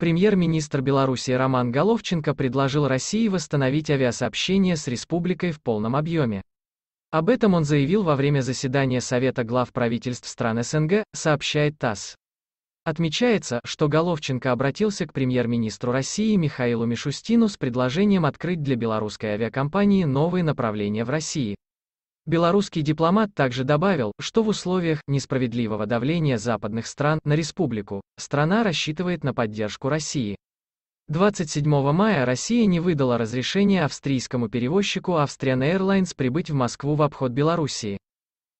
Премьер-министр Беларуси Роман Головченко предложил России восстановить авиасообщение с республикой в полном объеме. Об этом он заявил во время заседания Совета глав правительств стран СНГ, сообщает ТАСС. Отмечается, что Головченко обратился к премьер-министру России Михаилу Мишустину с предложением открыть для белорусской авиакомпании новые направления в России. Белорусский дипломат также добавил, что в условиях несправедливого давления западных стран на республику, страна рассчитывает на поддержку России. 27 мая Россия не выдала разрешения австрийскому перевозчику Austrian Airlines прибыть в Москву в обход Белоруссии.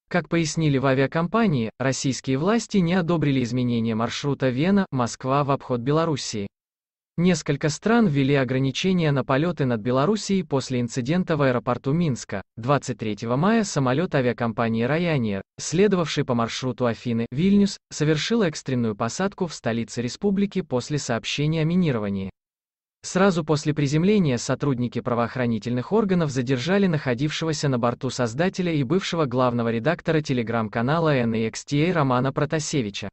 Как пояснили в авиакомпании, российские власти не одобрили изменение маршрута Вена-Москва в обход Белоруссии. Несколько стран ввели ограничения на полеты над Белоруссией после инцидента в аэропорту Минска. 23 мая самолет авиакомпании Ryanair, следовавший по маршруту Афины, Вильнюс, совершил экстренную посадку в столице республики после сообщения о минировании. Сразу после приземления сотрудники правоохранительных органов задержали находившегося на борту создателя и бывшего главного редактора телеграм-канала NXTA Романа Протасевича.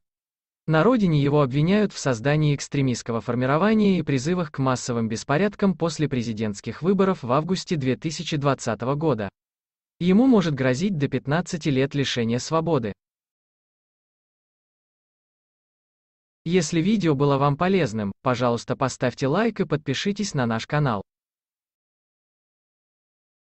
На родине его обвиняют в создании экстремистского формирования и призывах к массовым беспорядкам после президентских выборов в августе 2020 года. Ему может грозить до 15 лет лишения свободы. Если видео было вам полезным, пожалуйста поставьте лайк и подпишитесь на наш канал.